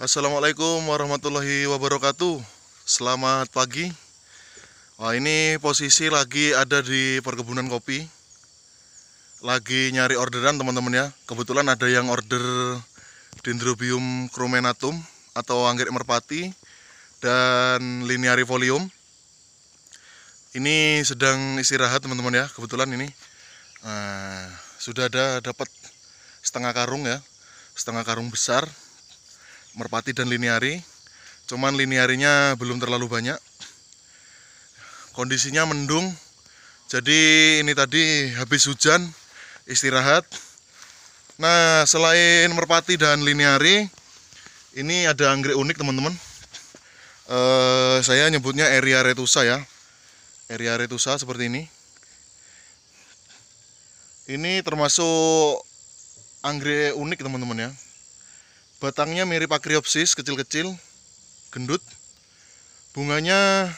Assalamualaikum warahmatullahi wabarakatuh Selamat pagi Wah ini posisi lagi ada di perkebunan kopi Lagi nyari orderan teman-teman ya Kebetulan ada yang order Dendrobium chromenatum Atau anggrek merpati Dan linearifolium Ini sedang istirahat teman-teman ya Kebetulan ini nah, Sudah ada dapat setengah karung ya Setengah karung besar merpati dan liniari cuman liniarinya belum terlalu banyak kondisinya mendung jadi ini tadi habis hujan istirahat nah selain merpati dan liniari ini ada anggrek unik teman-teman eh, saya nyebutnya area retusa ya area retusa seperti ini ini termasuk anggrek unik teman-teman ya Batangnya mirip akriopsis kecil-kecil, gendut. Bunganya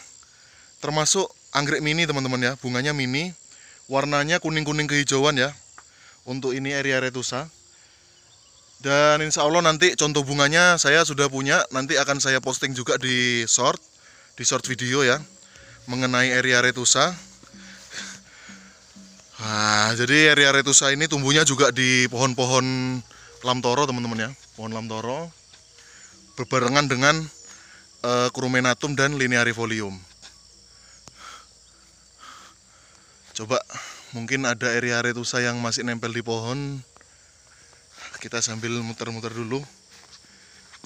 termasuk anggrek mini teman-teman ya, bunganya mini. Warnanya kuning-kuning kehijauan ya. Untuk ini area retusa. Dan insya Allah nanti contoh bunganya saya sudah punya, nanti akan saya posting juga di short, di short video ya, mengenai area retusa. Nah, jadi area retusa ini tumbuhnya juga di pohon-pohon lamtoro teman-teman ya pohon lamtoro berbarengan dengan uh, kurumenatum dan linearifolium coba mungkin ada area retusa yang masih nempel di pohon kita sambil muter-muter dulu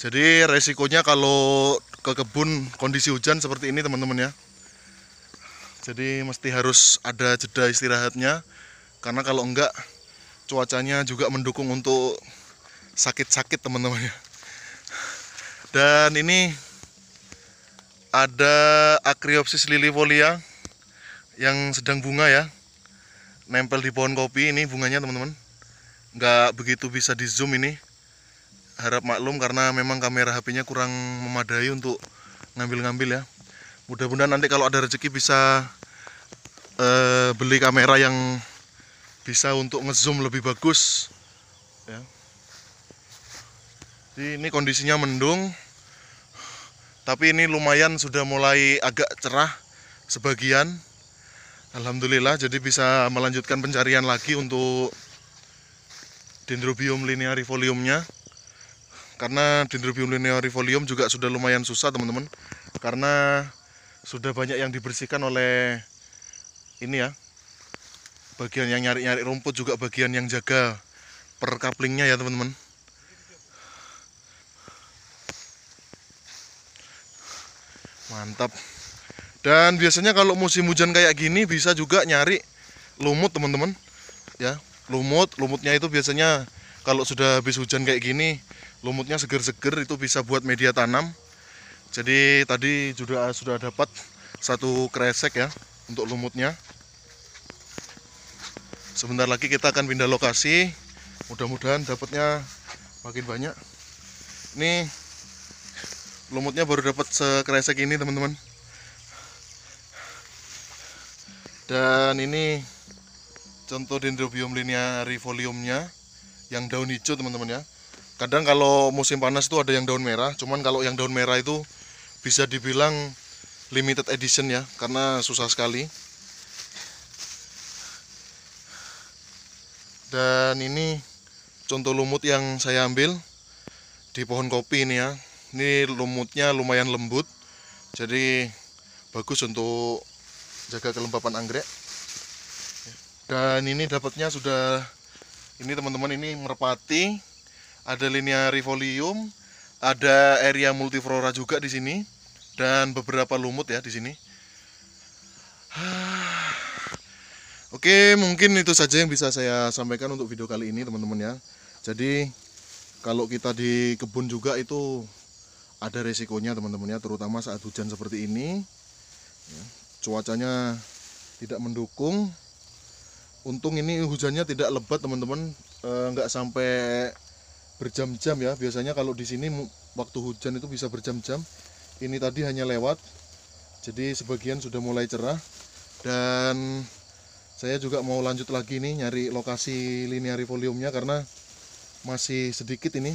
jadi resikonya kalau ke kebun kondisi hujan seperti ini teman-teman ya jadi mesti harus ada jeda istirahatnya karena kalau enggak cuacanya juga mendukung untuk sakit-sakit teman-teman ya. Dan ini ada Acryopsis lilifolia yang sedang bunga ya. Nempel di pohon kopi ini bunganya teman-teman. Nggak begitu bisa di zoom ini. Harap maklum karena memang kamera HP-nya kurang memadai untuk ngambil-ngambil ya. Mudah-mudahan nanti kalau ada rezeki bisa uh, beli kamera yang bisa untuk ngezoom lebih bagus ya. Jadi ini kondisinya mendung. Tapi ini lumayan sudah mulai agak cerah sebagian. Alhamdulillah jadi bisa melanjutkan pencarian lagi untuk dendrobium linearifoliumnya. Karena dendrobium linearifolium juga sudah lumayan susah, teman-teman. Karena sudah banyak yang dibersihkan oleh ini ya bagian yang nyari-nyari rumput juga bagian yang jaga perkaplingnya ya teman-teman mantap dan biasanya kalau musim hujan kayak gini bisa juga nyari lumut teman-teman ya lumut lumutnya itu biasanya kalau sudah habis hujan kayak gini lumutnya seger-seger itu bisa buat media tanam jadi tadi juga sudah dapat satu kresek ya untuk lumutnya sebentar lagi kita akan pindah lokasi mudah-mudahan dapatnya makin banyak ini lumutnya baru dapat sekresek ini teman-teman dan ini contoh dendrobium linia revoliumnya, yang daun hijau teman-teman ya kadang kalau musim panas itu ada yang daun merah cuman kalau yang daun merah itu bisa dibilang limited edition ya karena susah sekali dan ini contoh lumut yang saya ambil di pohon kopi ini ya ini lumutnya lumayan lembut jadi bagus untuk jaga kelembapan anggrek dan ini dapatnya sudah ini teman-teman ini merpati ada linear rivolium ada area multiflora juga di sini dan beberapa lumut ya di sini Oke mungkin itu saja yang bisa saya sampaikan untuk video kali ini teman-teman ya jadi kalau kita di kebun juga itu ada resikonya teman teman ya, terutama saat hujan seperti ini ya, cuacanya tidak mendukung untung ini hujannya tidak lebat teman-teman e, nggak sampai berjam-jam ya biasanya kalau di sini waktu hujan itu bisa berjam-jam ini tadi hanya lewat jadi sebagian sudah mulai cerah dan saya juga mau lanjut lagi nih nyari lokasi foliumnya karena masih sedikit ini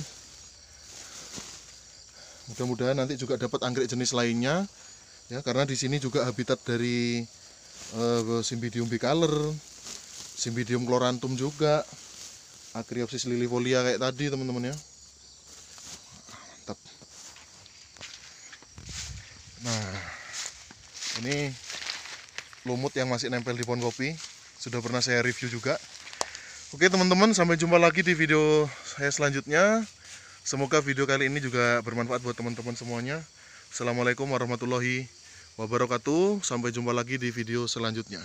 mudah-mudahan nanti juga dapat anggrek jenis lainnya ya karena di sini juga habitat dari uh, simbidium bicolor simbidium chlorantum juga Acryopsis lilifolia kayak tadi teman-teman ya mantap nah ini lumut yang masih nempel di pohon kopi sudah pernah saya review juga oke teman-teman sampai jumpa lagi di video saya selanjutnya Semoga video kali ini juga bermanfaat buat teman-teman semuanya. Assalamualaikum warahmatullahi wabarakatuh. Sampai jumpa lagi di video selanjutnya.